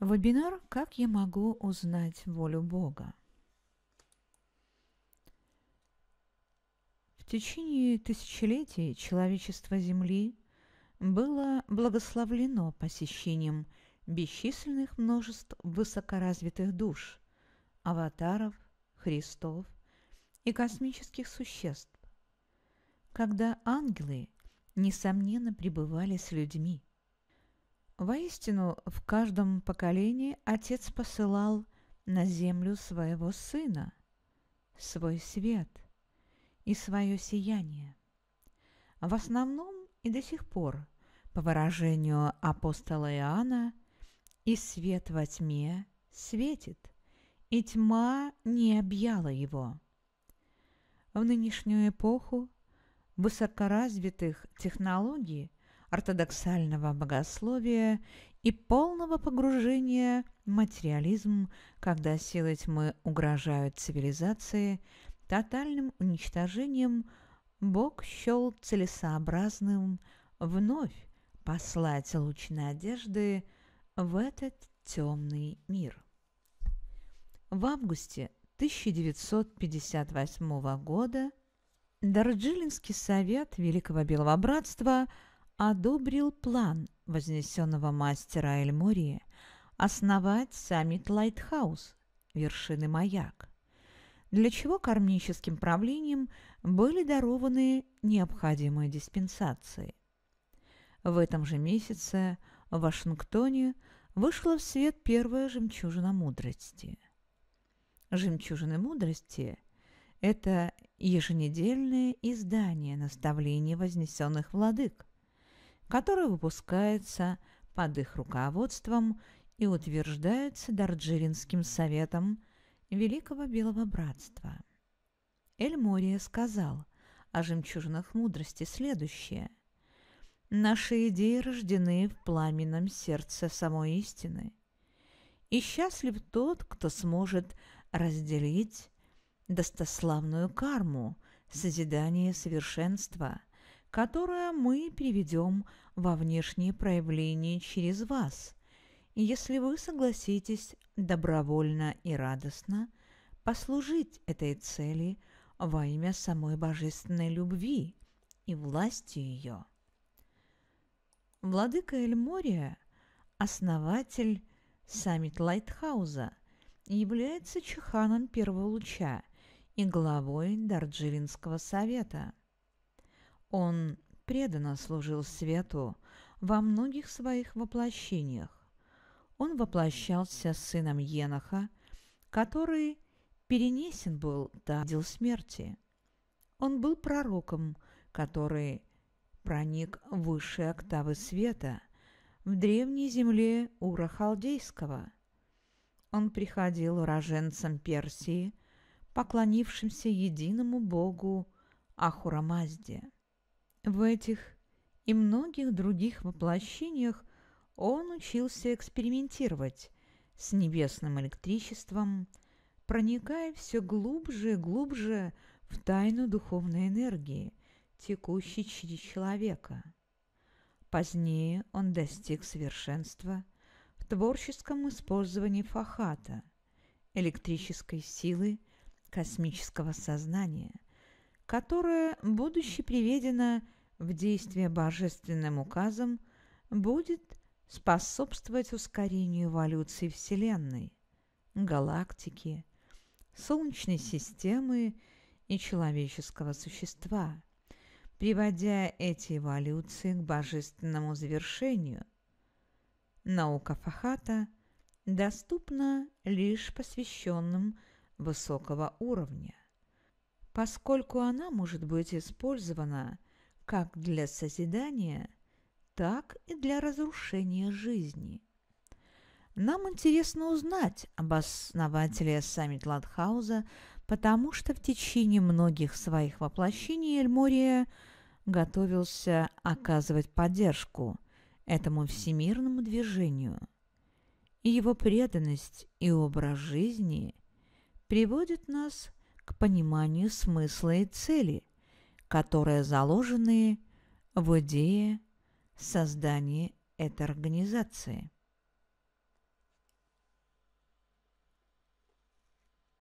Вебинар «Как я могу узнать волю Бога?» В течение тысячелетий человечество Земли было благословлено посещением бесчисленных множеств высокоразвитых душ, аватаров, Христов и космических существ, когда ангелы, несомненно, пребывали с людьми – Воистину, в каждом поколении Отец посылал на землю своего Сына, свой свет и свое сияние. В основном и до сих пор, по выражению апостола Иоанна, «И свет во тьме светит, и тьма не объяла его». В нынешнюю эпоху высокоразвитых технологий – ортодоксального богословия и полного погружения в материализм, когда силы тьмы угрожают цивилизации, тотальным уничтожением Бог счел целесообразным вновь послать луч надежды в этот темный мир. В августе 1958 года Дарджилинский совет Великого Белого Братства – одобрил план вознесенного мастера Эльмории основать саммит Лайтхаус, вершины маяк, для чего кармическим правлением были дарованы необходимые диспенсации. В этом же месяце в Вашингтоне вышла в свет первая жемчужина мудрости. Жемчужины мудрости – это еженедельное издание наставлений вознесенных владык, который выпускается под их руководством и утверждается Дарджилинским советом Великого Белого Братства. Эль Мория сказал о жемчужинах мудрости следующее. «Наши идеи рождены в пламенном сердце самой истины, и счастлив тот, кто сможет разделить достославную карму, созидание совершенства – которое мы приведем во внешние проявления через вас. если вы согласитесь добровольно и радостно послужить этой цели во имя самой божественной любви и власти ее. Владыка Эльмория, основатель саммит Лайтхауза, является чеханом первого луча и главой Дарджилинского совета – он преданно служил свету во многих своих воплощениях. Он воплощался сыном Еноха, который перенесен был до дел смерти. Он был пророком, который проник в высшие октавы света в древней земле Ура Халдейского. Он приходил уроженцем Персии, поклонившимся единому богу Ахурамазде. В этих и многих других воплощениях он учился экспериментировать с небесным электричеством, проникая все глубже и глубже в тайну духовной энергии, текущей через человека. Позднее он достиг совершенства в творческом использовании фахата, электрической силы космического сознания – которое, будучи приведено в действие божественным указом, будет способствовать ускорению эволюции Вселенной, галактики, Солнечной системы и человеческого существа, приводя эти эволюции к божественному завершению. Наука Фахата доступна лишь посвященным высокого уровня поскольку она может быть использована как для созидания, так и для разрушения жизни. Нам интересно узнать об основателе Саммит-Ладхауза, потому что в течение многих своих воплощений Эльмория готовился оказывать поддержку этому всемирному движению. И его преданность и образ жизни приводят нас к пониманию смысла и цели, которые заложены в идее создания этой организации.